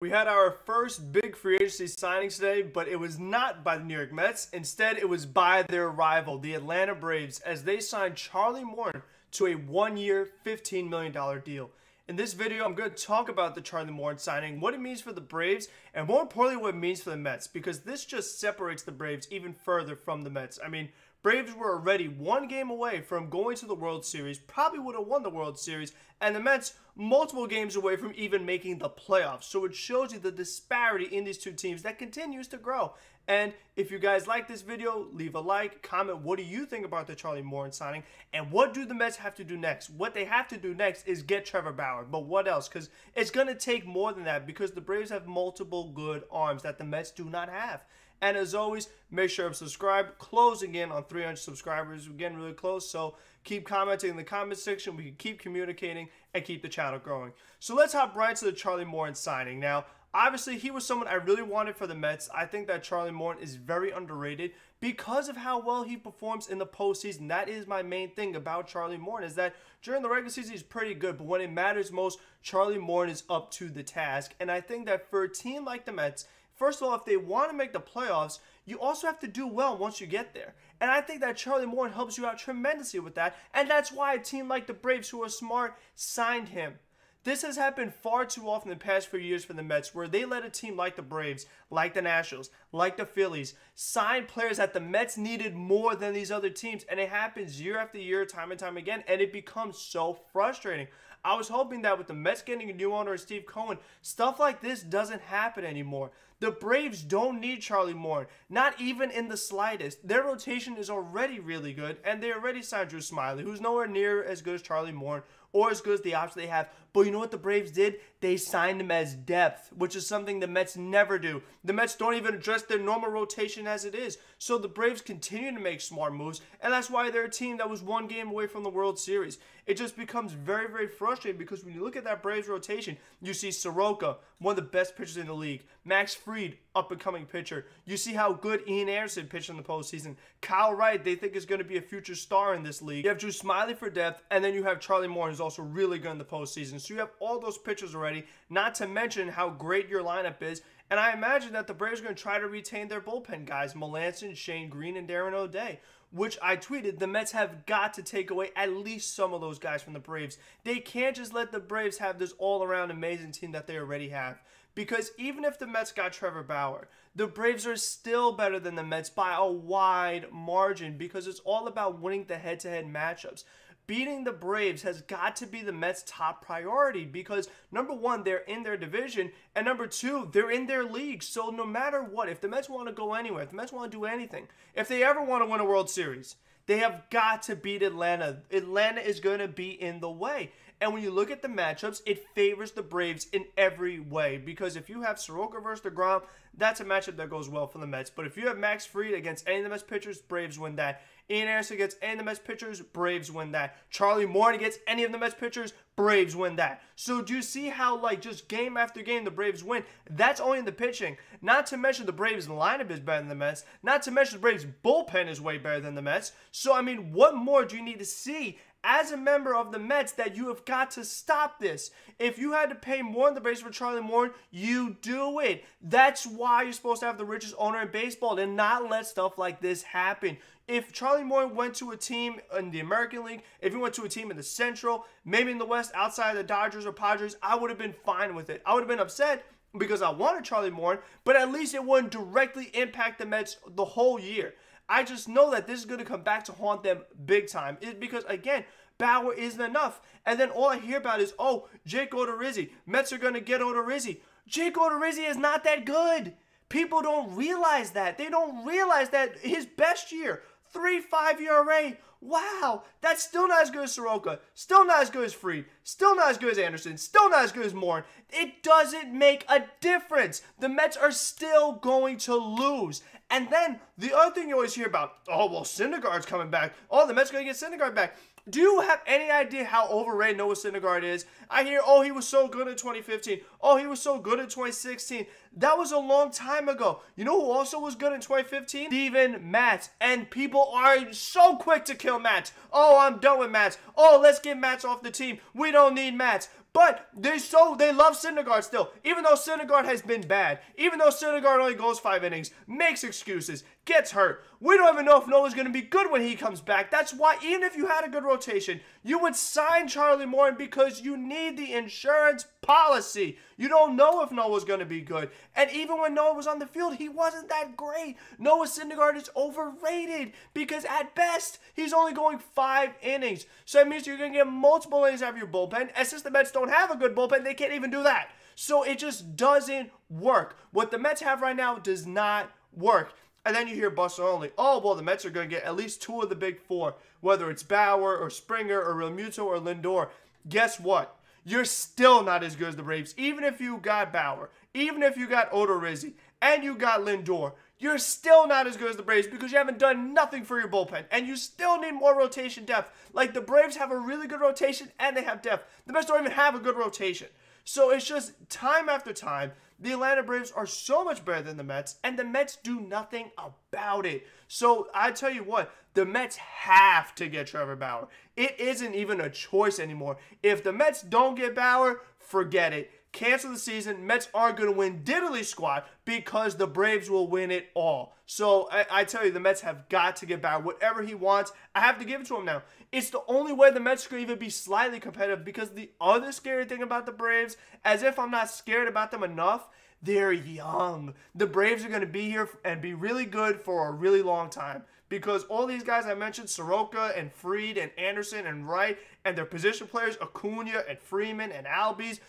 We had our first big free agency signing today, but it was not by the New York Mets. Instead, it was by their rival, the Atlanta Braves, as they signed Charlie Morton to a one year, $15 million deal. In this video, I'm going to talk about the Charlie Morton signing, what it means for the Braves, and more importantly, what it means for the Mets, because this just separates the Braves even further from the Mets. I mean, Braves were already one game away from going to the World Series, probably would have won the World Series, and the Mets multiple games away from even making the playoffs. So it shows you the disparity in these two teams that continues to grow. And if you guys like this video, leave a like, comment what do you think about the Charlie Morin signing, and what do the Mets have to do next? What they have to do next is get Trevor Bauer, but what else? Because it's going to take more than that because the Braves have multiple good arms that the Mets do not have. And as always, make sure to subscribe. Closing in on 300 subscribers. We're getting really close. So keep commenting in the comment section. We can keep communicating and keep the channel growing. So let's hop right to the Charlie Morton signing. Now, Obviously, he was someone I really wanted for the Mets. I think that Charlie Morton is very underrated because of how well he performs in the postseason. That is my main thing about Charlie Morton is that during the regular season he's pretty good, but when it matters most, Charlie Morton is up to the task. And I think that for a team like the Mets First of all, if they want to make the playoffs, you also have to do well once you get there. And I think that Charlie Morton helps you out tremendously with that. And that's why a team like the Braves, who are smart, signed him. This has happened far too often in the past few years for the Mets, where they let a team like the Braves, like the Nationals, like the Phillies sign players that the Mets needed more than these other teams. And it happens year after year, time and time again. And it becomes so frustrating. I was hoping that with the Mets getting a new owner Steve Cohen, stuff like this doesn't happen anymore. The Braves don't need Charlie Moore, not even in the slightest. Their rotation is already really good, and they already signed Drew Smiley, who's nowhere near as good as Charlie Moore or as good as the option they have. But you know what the Braves did? They signed him as depth, which is something the Mets never do. The Mets don't even address rest their normal rotation as it is. So the Braves continue to make smart moves, and that's why they're a team that was one game away from the World Series. It just becomes very, very frustrating because when you look at that Braves rotation, you see Soroka, one of the best pitchers in the league, Max Freed, up and coming pitcher. You see how good Ian Anderson pitched in the postseason. Kyle Wright, they think is going to be a future star in this league. You have Drew Smiley for depth, and then you have Charlie Moore, who's also really good in the postseason. So you have all those pitchers already, not to mention how great your lineup is. And I imagine that the Braves are going to try to retain their bullpen guys, Melanson, Shane Green, and Darren O'Day, which I tweeted. The Mets have got to take away at least some of those guys from the Braves. They can't just let the Braves have this all around amazing team that they already have. Because even if the Mets got Trevor Bauer, the Braves are still better than the Mets by a wide margin because it's all about winning the head to head matchups beating the Braves has got to be the Mets' top priority because number one, they're in their division, and number two, they're in their league. So no matter what, if the Mets want to go anywhere, if the Mets want to do anything, if they ever want to win a World Series, they have got to beat Atlanta. Atlanta is going to be in the way. And when you look at the matchups, it favors the Braves in every way because if you have Soroka versus DeGrom, that's a matchup that goes well for the Mets. But if you have Max Freed against any of the Mets pitchers, Braves win that. Ian Anderson against any of the Mets pitchers, Braves win that. Charlie Morton against any of the Mets pitchers, Braves win that. So do you see how like just game after game the Braves win? That's only in the pitching. Not to mention the Braves lineup is better than the Mets. Not to mention the Braves bullpen is way better than the Mets. So I mean, what more do you need to see as a member of the Mets that you have got to stop this. If you had to pay more in the base for Charlie Morton, you do it. That's why you're supposed to have the richest owner in baseball and not let stuff like this happen. If Charlie Morton went to a team in the American League, if he went to a team in the Central, maybe in the West, outside of the Dodgers or Padres, I would have been fine with it. I would have been upset because I wanted Charlie Morton, but at least it wouldn't directly impact the Mets the whole year. I just know that this is going to come back to haunt them big time. It, because, again, Bauer isn't enough. And then all I hear about is, oh, Jake Odorizzi. Mets are going to get Odorizzi. Jake Odorizzi is not that good. People don't realize that. They don't realize that his best year, 3 5 ERA, Wow, that's still not as good as Soroka, still not as good as Freed, still not as good as Anderson, still not as good as Morin. It doesn't make a difference. The Mets are still going to lose. And then the other thing you always hear about, oh, well, Syndergaard's coming back. Oh, the Mets are going to get Syndergaard back. Do you have any idea how overrated Noah Syndergaard is? I hear, oh, he was so good in 2015. Oh, he was so good in 2016. That was a long time ago. You know who also was good in 2015? Steven Matz. And people are so quick to kill kill Matt. Oh, I'm done with Matt. Oh, let's get Matt off the team. We don't need Matt. But they so they love Syndergaard still, even though Syndergaard has been bad, even though Syndergaard only goes five innings, makes excuses, gets hurt. We don't even know if Noah's going to be good when he comes back. That's why even if you had a good rotation, you would sign Charlie Morton because you need the insurance policy. You don't know if Noah's going to be good. And even when Noah was on the field, he wasn't that great. Noah Syndergaard is overrated because at best, he's only going five innings. So that means you're going to get multiple innings out of your bullpen. And since the Mets don't have a good bullpen, they can't even do that. So it just doesn't work. What the Mets have right now does not work. And then you hear Buster only. Oh, well, the Mets are going to get at least two of the big four, whether it's Bauer or Springer or Realmuto or Lindor. Guess what? You're still not as good as the Braves. Even if you got Bauer, even if you got Odorizzi, and you got Lindor, you're still not as good as the Braves because you haven't done nothing for your bullpen. And you still need more rotation depth. Like the Braves have a really good rotation and they have depth. The Mets don't even have a good rotation. So it's just time after time, the Atlanta Braves are so much better than the Mets, and the Mets do nothing about it. So I tell you what, the Mets have to get Trevor Bauer. It isn't even a choice anymore. If the Mets don't get Bauer, forget it cancel the season. Mets are going to win diddly squad because the Braves will win it all. So I, I, tell you, the Mets have got to get back whatever he wants. I have to give it to him now. It's the only way the Mets could even be slightly competitive because the other scary thing about the Braves, as if I'm not scared about them enough, they're young. The Braves are going to be here and be really good for a really long time because all these guys I mentioned, Soroka and Freed and Anderson and Wright, and their position players, Acuna and Freeman and Albies,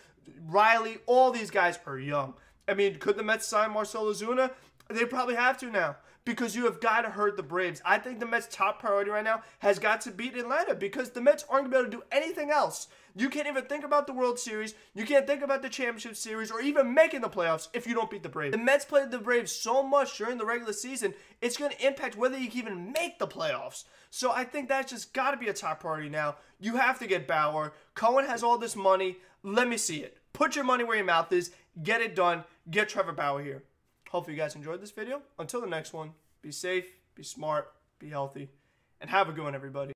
Riley, all these guys are young. I mean, could the Mets sign Marcelo Zuna? They probably have to now because you have got to hurt the Braves. I think the Mets' top priority right now has got to beat Atlanta because the Mets aren't going to be able to do anything else. You can't even think about the World Series. You can't think about the Championship Series or even making the playoffs if you don't beat the Braves. The Mets played the Braves so much during the regular season, it's going to impact whether you can even make the playoffs. So I think that's just got to be a top priority now. You have to get Bauer. Cohen has all this money. Let me see it. Put your money where your mouth is. Get it done. Get Trevor Bauer here. Hopefully you guys enjoyed this video. Until the next one, be safe, be smart, be healthy, and have a good one, everybody.